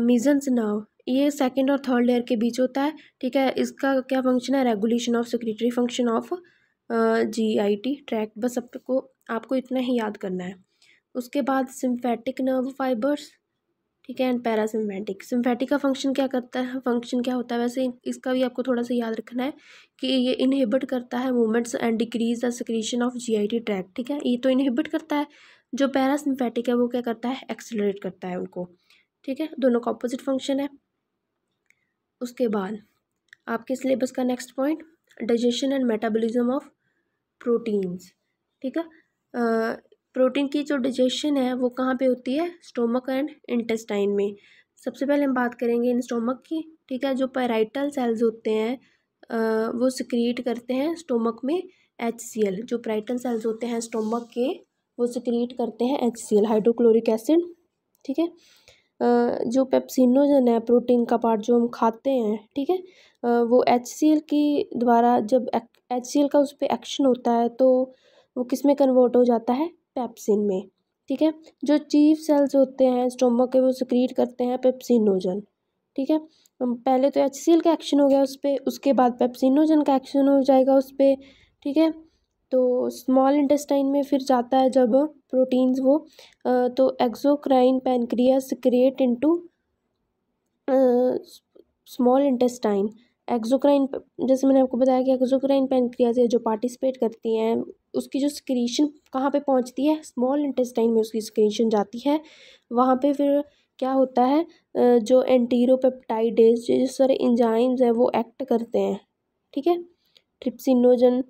A: मीजन्स नर्व ये सेकंड और थर्ड लेयर के बीच होता है ठीक है इसका क्या फंक्शन है regulation of secretory function of G I T tract बस सबको आपको इतना ही याद करना है उसके बाद सिम्फेटिक नर्व फाइबर्स ठीक है एंड पैरा सिम्फेटिक सिम्फेटिक का फंक्शन क्या करता है फंक्शन क्या होता है वैसे इसका भी आपको थोड़ा सा याद रखना है कि ये इनहिबिट करता है movements and decrease the secretion of GIT tract ठीक है ये तो इनहिबिट करता है जो पैरा है वो क्या करता है एक्सेलरेट करता है उनको ठीक है दोनों का अपोजिट फंक्शन है उसके बाद आपके सिलेबस का next point digestion and metabolism of proteins ठीक है प्रोटीन की जो डिजेशन है वो कहाँ पे होती है स्टोमक एंड इंटेस्टाइन में सबसे पहले हम बात करेंगे इन स्टोमक की ठीक है जो पैराइटल सेल्स होते हैं वो सिक्रिएट करते हैं स्टोमक में एच सी एल जो पैराइटल सेल्स होते हैं स्टोमक के वो सिक्रिएट करते हैं H C L hydrochloric acid ठीक है जो पेप्सिनोजन है प्रोटीन का पार्ट जो हम खाते हैं ठीक है वो एच सी एल की द्वारा जब एच सी एल का उस पर एक्शन होता है तो वो किस में कन्वर्ट हो जाता है पेप्सिन में ठीक है जो चीफ सेल्स होते हैं स्टोमक के वो सिक्रीट करते हैं पेप्सिनोजन ठीक है पहले तो एच सी एल का एक्शन हो गया उस पर उसके बाद पेप्सिनोजन का एक्शन हो जाएगा उस पर ठीक है तो स्मॉल इंटेस्टाइन में फिर जाता है जब प्रोटीन्स वो तो exocrine pancreas secrete into small intestine exocrine जैसे मैंने आपको बताया कि एक्जोक्राइन पेनक्रियाज है जो पार्टिसिपेट करती हैं उसकी जो स्क्रीशन कहाँ पे पहुँचती है स्मॉल इंटेस्टाइन में उसकी स्क्रीशन जाती है वहाँ पे फिर क्या होता है जो एंटीरोपेप्टाइडेज जो सारे इंजाइम्स हैं वो एक्ट करते हैं ठीक है ट्रिप्सिनोजन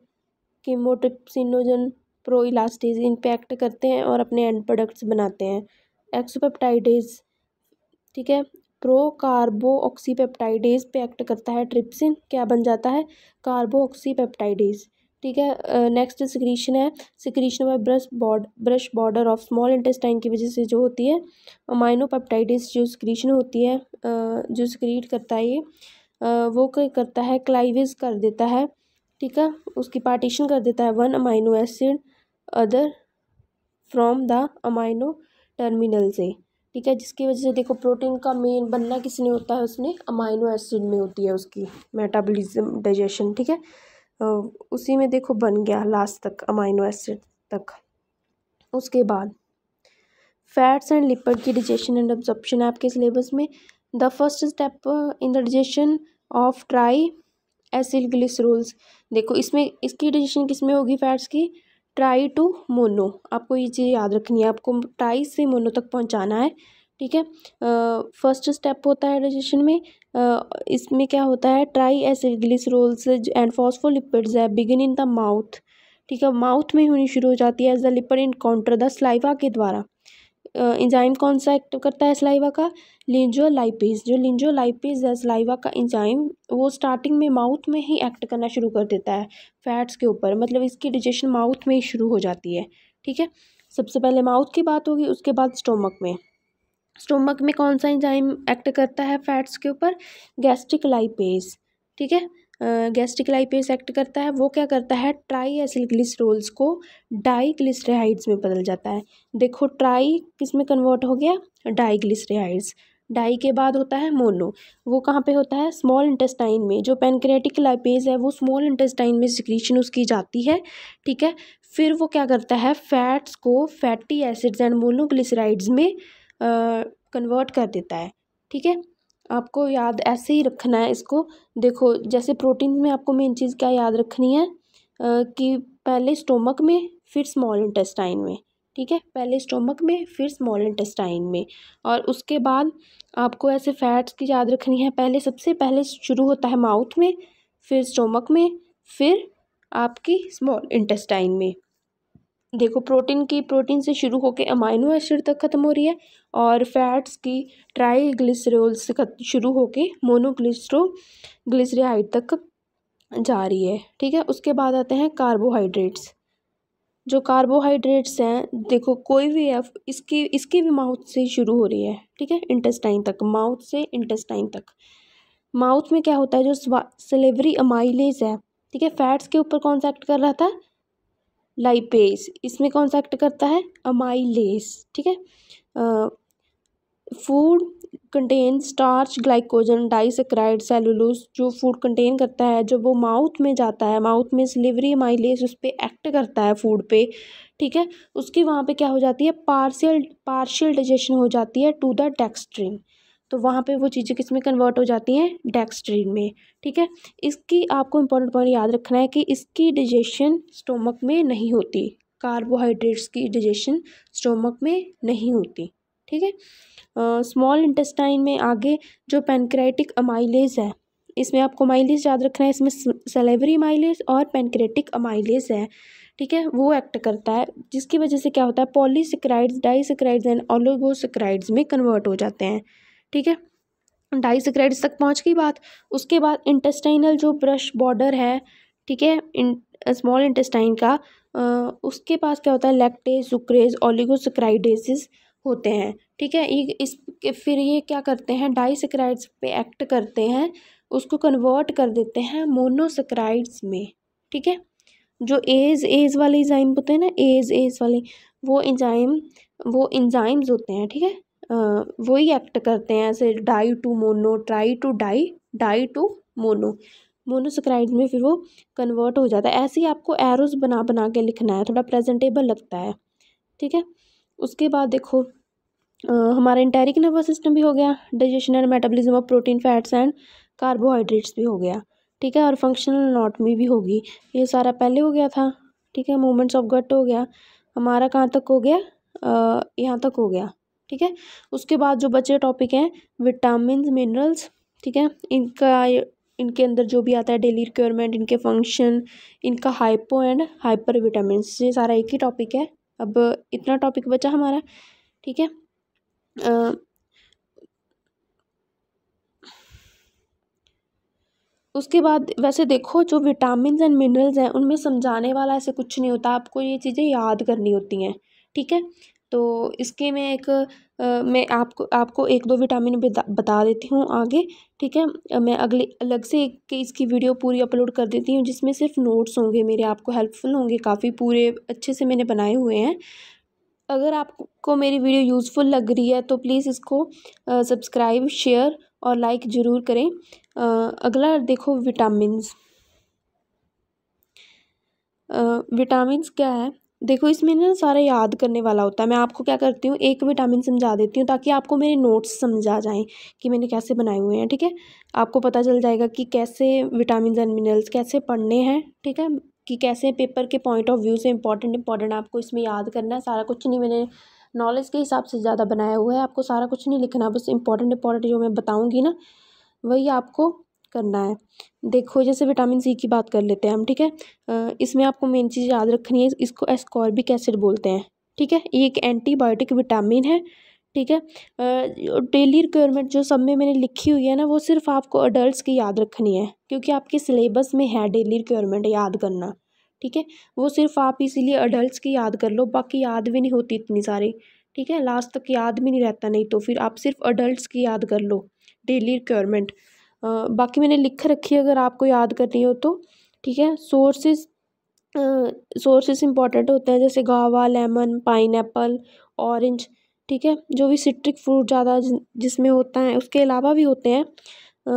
A: कीमोट्रिप्सिनोजन प्रो इलास्टेज इन पर एक्ट करते हैं और अपने एंड प्रोडक्ट्स बनाते हैं एक्सोपेप्टाइडेज ठीक है प्रो कार्बोक्सीपेप्टाइडेज पे एक्ट करता है ट्रिप्सिन क्या बन जाता है कार्बोक्सीपेप्टाइडेज ठीक है नेक्स्ट सिक्रीशन है सिक्रीशन में brush border brush border of small intestine की वजह से जो होती है अमाइनोपेप्टाइडिस जो सिक्रीशन होती है जो सिक्रीट करता है ये वो करता है क्लाइविज कर देता है ठीक है उसकी पार्टीशन कर देता है one amino acid other from the amino terminal से ठीक है जिसकी वजह से देखो प्रोटीन का मेन बनना किसने होता है उसमें अमाइनो एसिड में होती है उसकी मेटाबॉलिज्म डाइजेशन ठीक है तो उसी में देखो बन गया लास्ट तक अमाइनो एसिड तक उसके बाद फैट्स एंड लिपड की डिजेशन एंड है आपके सिलेबस में the first step in the digestion of triacylglycerols देखो इसमें इसकी डिजेशन किस में होगी फैट्स की ट्राई टू मोनो आपको ये चीज़ याद रखनी है आपको ट्राई से मोनो तक पहुंचाना है ठीक है फर्स्ट स्टेप होता है डाइजेशन में uh, इसमें क्या होता है triglycerols and phospholipids है बिगिन इन द माउथ ठीक है माउथ में होनी शुरू हो जाती है as the lipid encounter the saliva के द्वारा इंजाइम कौन सा एक्ट करता है सलाइवा का लिंजो लाइपेज जो लिंजो लाइपेज है सलाइवा का इंजाइम वो स्टार्टिंग में माउथ में ही एक्ट करना शुरू कर देता है फैट्स के ऊपर मतलब इसकी डिजेशन माउथ में ही शुरू हो जाती है ठीक है सबसे पहले माउथ की बात होगी उसके बाद स्टोमक में स्टोमक में कौन सा इंजाइम एक्ट करता है फैट्स के ऊपर गैस्ट्रिक लाइपेज ठीक है लाइपेज एक्ट करता है वो क्या करता है ट्राई एसिल ग्लिसरोल्स को डाई ग्लिस्ट्रेहाइड्स में बदल जाता है देखो ट्राई किस में कन्वर्ट हो गया डाई ग्लिस्ट्रेहाइड्स डाई के बाद होता है मोनो वो कहाँ पे होता है स्मॉल इंटेस्टाइन में जो पेनक्रेटिक लाइपेज है वो स्मॉल इंटेस्टाइन में सिक्रीशन उसकी जाती है ठीक है फिर वो क्या करता है फैट्स को फैटी एसिड्स एंड मोनोग्लिसराइड्स में कन्वर्ट कर देता है ठीक है आपको याद ऐसे ही रखना है इसको देखो जैसे प्रोटीन में आपको मेन चीज़ क्या याद रखनी है कि पहले स्टोमक में फिर स्मॉल इंटेस्टाइन में ठीक है पहले स्टोमक में फिर स्मॉल इंटेस्टाइन में और उसके बाद आपको ऐसे फैट्स की याद रखनी है पहले सबसे पहले शुरू होता है माउथ में फिर स्टोमक में फिर आपकी स्मॉल इंटेस्टाइन में देखो प्रोटीन की प्रोटीन से शुरू होकर अमाइनो एसिड तक ख़त्म हो रही है और फैट्स की ट्राई ग्लिसरोल से शुरू होकर मोनोग्लिस्ट्रो ग्लिसराइड तक जा रही है ठीक है उसके बाद आते हैं कार्बोहाइड्रेट्स जो कार्बोहाइड्रेट्स हैं देखो कोई भी है इसकी इसकी भी माउथ से शुरू हो रही है ठीक है इंटेस्टाइन तक माउथ से इंटेस्टाइन तक माउथ में क्या होता है जो सिलेवरी अमाइलेज है ठीक है फैट्स के ऊपर कौन सा एक्ट कर रहा था लाइपेस इसमें कौन सा एक्ट करता है अमाइलेस ठीक है food contain starch glycogen disaccharide cellulose जो फूड कंटेन करता है जब वो माउथ में जाता है माउथ में स्लिवरी माइलेस उस पर एक्ट करता है फूड पे ठीक है उसकी वहाँ पे क्या हो जाती है पार्शियल पार्शियल डाइजेशन हो जाती है टू द डेक्सट्रिन तो वहाँ पे वो चीज़ें किस में कन्वर्ट हो जाती हैं डेक्सट्रीन में ठीक है इसकी आपको इम्पोर्टेंट पॉइंट याद रखना है कि इसकी डिजेशन स्टोमक में नहीं होती कार्बोहाइड्रेट्स की डिजेशन स्टोमक में नहीं होती ठीक है स्मॉल इंटेस्टाइन में आगे जो पेनक्रेटिक अमाइलेज है इसमें आपको माइलेज याद रखना है इसमें सेलेवरी माइलेज और पेनक्रेटिक अमाइलेज है ठीक है वो एक्ट करता है जिसकी वजह से क्या होता है पॉलीसिक्राइड्स डाईसिक्राइड्स एंड ओलिगोसिक्राइड्स में कन्वर्ट हो जाते हैं ठीक है डाइसक्राइड्स तक पहुँच गई बात उसके बाद इंटेस्टाइनल जो ब्रश बॉर्डर है ठीक है स्मॉल इंटेस्टाइन का आ, उसके पास क्या होता है लेक्टेज सुक्रेज ऑलिगोसक्राइडेसिस होते हैं ठीक है ये इस फिर ये क्या करते हैं डाइसक्राइड्स पे एक्ट करते हैं उसको कन्वर्ट कर देते हैं मोनोसक्राइड्स में ठीक है जो एज एज वाले इंजाइम होते हैं ना एज एज वाले वो इंजाइम वो इंजाइम्स होते हैं ठीक है वही एक्ट करते हैं ऐसे di to mono tri to di di to mono monosaccharide में फिर वो कन्वर्ट हो जाता है ऐसे ही आपको एरोज बना बना के लिखना है थोड़ा प्रेजेंटेबल लगता है ठीक है उसके बाद देखो आ, हमारा इंटेरिक नर्वस सिस्टम भी हो गया digestion and metabolism of protein fats and carbohydrates भी हो गया ठीक है और फंक्शनल अनाटमी भी होगी ये सारा पहले हो गया था ठीक है मूवमेंट्स ऑफ गट हो गया हमारा कहाँ तक हो गया यहाँ तक हो गया ठीक है उसके बाद जो बचे टॉपिक हैं विटामिन मिनरल्स ठीक है इनका इनके अंदर जो भी आता है डेली रिक्वायरमेंट इनके फंक्शन इनका हाइपो एंड हाइपर विटामिन ये सारा एक ही टॉपिक है अब इतना टॉपिक बचा हमारा ठीक है उसके बाद वैसे देखो जो विटामिन एंड मिनरल्स हैं उनमें समझाने वाला ऐसे कुछ नहीं होता आपको ये चीज़ें याद करनी होती हैं ठीक है तो इसके मैं एक मैं आपको आपको एक दो विटामिन बता बता देती हूँ आगे ठीक है मैं अगले अलग से एक इसकी वीडियो पूरी अपलोड कर देती हूँ जिसमें सिर्फ नोट्स होंगे मेरे आपको हेल्पफुल होंगे काफ़ी पूरे अच्छे से मैंने बनाए हुए हैं अगर आपको मेरी वीडियो यूज़फुल लग रही है तो प्लीज़ इसको सब्सक्राइब शेयर और लाइक ज़रूर करें अगला देखो विटामिन विटामिन क्या है देखो इसमें ना सारा याद करने वाला होता है मैं आपको क्या करती हूँ एक विटामिन समझा देती हूँ ताकि आपको मेरे नोट्स समझ आ जाएँ कि मैंने कैसे बनाए हुए हैं ठीक है आपको पता चल जाएगा कि कैसे विटामिन एंड मिनरल्स कैसे पढ़ने हैं ठीक है कि कैसे पेपर के पॉइंट ऑफ व्यू से इंपॉर्टेंट इंपॉर्टेंट आपको इसमें याद करना है सारा कुछ नहीं मैंने नॉलेज के हिसाब से ज़्यादा बनाया हुआ है आपको सारा कुछ नहीं लिखना बस इंपॉर्टेंट इंपॉर्टेंट जो मैं बताऊँगी ना वही आपको करना है देखो जैसे विटामिन सी की बात कर लेते हैं हम ठीक है इसमें आपको मेन चीज़ याद रखनी है इसको एस्कॉर्बिक एसिड बोलते हैं ठीक है ये एक एंटीबायोटिक विटामिन है ठीक है डेली रिक्वायरमेंट जो सब में मैंने लिखी हुई है ना वो सिर्फ आपको अडल्ट की याद रखनी है क्योंकि आपके सिलेबस में है डेली रिक्वायरमेंट याद करना ठीक है वो सिर्फ आप इसीलिए अडल्ट की याद कर लो बाकी याद भी नहीं होती इतनी सारी ठीक है लास्ट तक याद भी नहीं रहता नहीं तो फिर आप सिर्फ अडल्ट की याद कर लो डेली रिक्वायरमेंट बाकी मैंने लिख रखी है अगर आपको याद करनी हो तो ठीक है सोर्सेज सोर्सेस इंपॉर्टेंट होते हैं जैसे गावा लेमन पाइन ऑरेंज ठीक है जो भी सिट्रिक फ्रूट ज़्यादा जिसमें होता है उसके अलावा भी होते हैं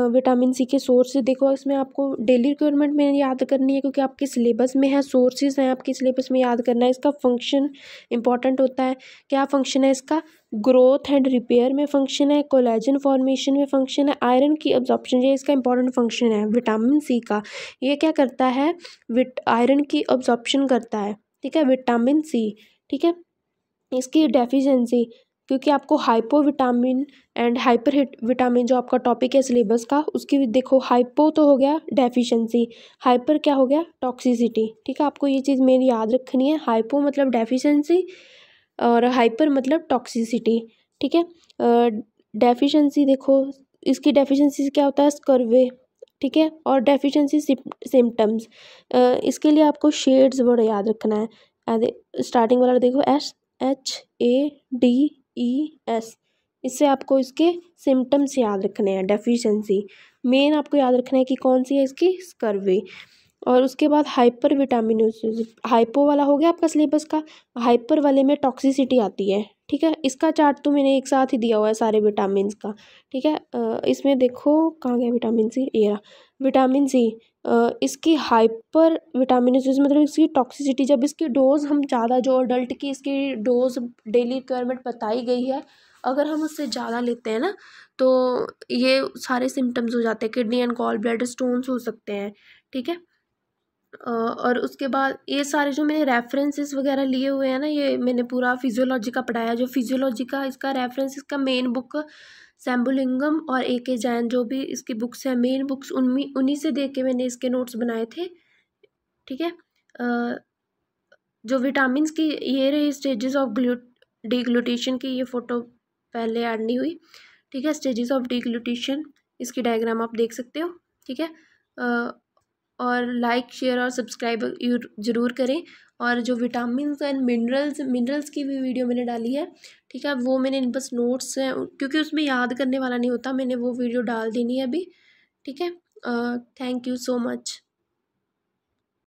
A: विटामिन सी के सोर्सेज देखो इसमें आपको डेली रिक्वायरमेंट में याद करनी है क्योंकि आपके सिलेबस में है सोर्सेज हैं आपके सिलेबस में याद करना है इसका फंक्शन इंपॉर्टेंट होता है क्या फंक्शन है इसका ग्रोथ एंड रिपेयर में फंक्शन है कोलेजन फॉर्मेशन में फंक्शन है आयरन की ऑब्जॉर्प्शन ये इसका इंपॉर्टेंट फंक्शन है विटामिन सी का ये क्या करता है विट आयरन की ऑब्जॉर्प्शन करता है ठीक है विटामिन सी ठीक है इसकी डेफिशिएंसी क्योंकि आपको hypo vitamin and hyper vitamin जो आपका टॉपिक है सिलेबस का उसकी देखो हाइपो तो हो गया डेफिशिएंसी हाइपर क्या हो गया टॉक्सिसिटी ठीक है आपको ये चीज़ मेरी याद रखनी है हाइपो मतलब डेफिशिएंसी और हाइपर मतलब टॉक्सिसिटी ठीक है डेफिशिएंसी देखो इसकी डेफिशिएंसी से क्या होता है स्कर्वे ठीक है और डेफिशिएंसी सिम्टम्स इसके लिए आपको शेड्स वर्ड याद रखना है स्टार्टिंग वाला देखो S H A D E S इससे आपको इसके सिम्टम्स याद रखने हैं डेफिशिएंसी मेन आपको याद रखना है कि कौन सी है इसकी स्कर्वे और उसके बाद हाइपर विटामिन हाइपो वाला हो गया आपका सिलेबस का हाइपर वाले में टॉक्सिसिटी आती है ठीक है इसका चार्ट तो मैंने एक साथ ही दिया हुआ है सारे विटामिन का ठीक है इसमें देखो कहाँ गया विटामिन सी ये रहा विटामिन सी इसकी हाइपर विटामिन मतलब इसकी टॉक्सिसिटी जब इसकी डोज़ हम ज़्यादा जो अडल्ट की इसकी डोज़ डेली रिक्वायरमेंट बताई गई है अगर हम उससे ज़्यादा लेते हैं ना तो ये सारे सिम्टम्स हो जाते हैं kidney and gall bladder stones हो सकते हैं ठीक है और उसके बाद ये सारे जो मैंने रेफरेंसेस वगैरह लिए हुए हैं ना ये मैंने पूरा फिजियोलॉजी का पढ़ाया जो फिजियोलॉजी का इसका रेफरेंस इसका मेन बुक सैम्बुलिंगम और ए के जैन जो भी इसकी बुक्स हैं मेन बुक्स उनमें उन्हीं से देख के मैंने इसके नोट्स बनाए थे ठीक है जो विटामिन की ये रही स्टेजेस ऑफ ग्लू डीग्लूटिशन की ये फ़ोटो पहले ऐड नहीं हुई ठीक है स्टेजेस ऑफ डीग्लूटिशन इसकी डायग्राम आप देख सकते हो ठीक है और लाइक शेयर और सब्सक्राइब ज़रूर करें और जो विटामिन एंड मिनरल्स मिनरल्स की भी वीडियो मैंने डाली है ठीक है वो मैंने बस नोट्स हैं क्योंकि उसमें याद करने वाला नहीं होता मैंने वो वीडियो डाल देनी है अभी ठीक है थैंक यू सो मच